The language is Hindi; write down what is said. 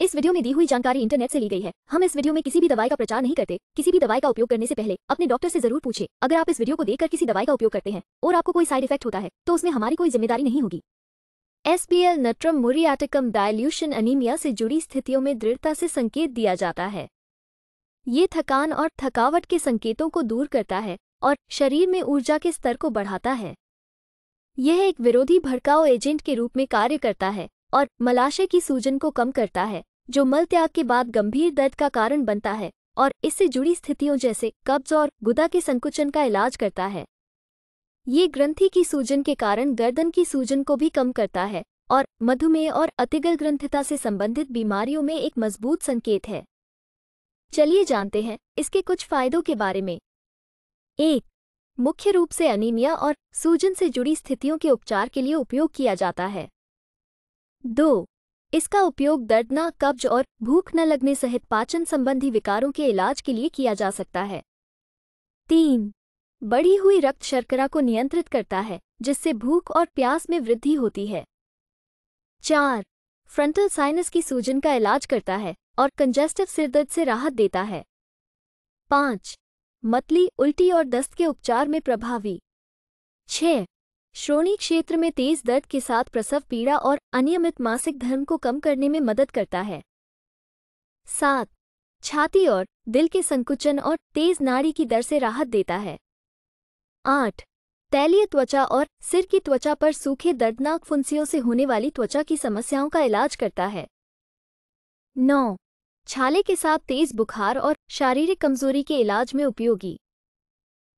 इस वीडियो में दी हुई जानकारी इंटरनेट से ली गई है हम इस वीडियो में किसी भी दवाई का प्रचार नहीं करते किसी भी दवाई का उपयोग करने से पहले अपने डॉक्टर से जरूर पूछे अगर आप इस वीडियो को देखकर किसी दवाई का उपयोग करते हैं और आपको कोई साइड इफेक्ट होता है तो उसमें हमारी कोई जिम्मेदारी नहीं होगी SBL natrum muriaticum dilution anaemia से जुड़ी स्थितियों में दृढ़ता से संकेत दिया जाता है ये थकान और थकावट के संकेतों को दूर करता है और शरीर में ऊर्जा के स्तर को बढ़ाता है यह एक विरोधी भड़काऊ एजेंट के रूप में कार्य करता है और मलाशय की सूजन को कम करता है जो मल त्याग के बाद गंभीर दर्द का कारण बनता है और इससे जुड़ी स्थितियों जैसे कब्ज और गुदा के संकुचन का इलाज करता है ये ग्रंथि की सूजन के कारण गर्दन की सूजन को भी कम करता है और मधुमेह और अतिगल ग्रंथिता से संबंधित बीमारियों में एक मजबूत संकेत है चलिए जानते हैं इसके कुछ फायदों के बारे में एक मुख्य रूप से अनीमिया और सूजन से जुड़ी स्थितियों के उपचार के लिए उपयोग किया जाता है दो इसका उपयोग दर्दना कब्ज और भूख न लगने सहित पाचन संबंधी विकारों के इलाज के लिए किया जा सकता है तीन बढ़ी हुई रक्त शर्करा को नियंत्रित करता है जिससे भूख और प्यास में वृद्धि होती है चार फ्रंटल साइनस की सूजन का इलाज करता है और कंजेस्टिव सिरदर्द से राहत देता है पाँच मतली उल्टी और दस्त के उपचार में प्रभावी छह श्रोणी क्षेत्र में तेज दर्द के साथ प्रसव पीड़ा और अनियमित मासिक धर्म को कम करने में मदद करता है सात छाती और दिल के संकुचन और तेज नाड़ी की दर से राहत देता है आठ तैलीय त्वचा और सिर की त्वचा पर सूखे दर्दनाक फुंसियों से होने वाली त्वचा की समस्याओं का इलाज करता है नौ छाले के साथ तेज बुखार और शारीरिक कमजोरी के इलाज में उपयोगी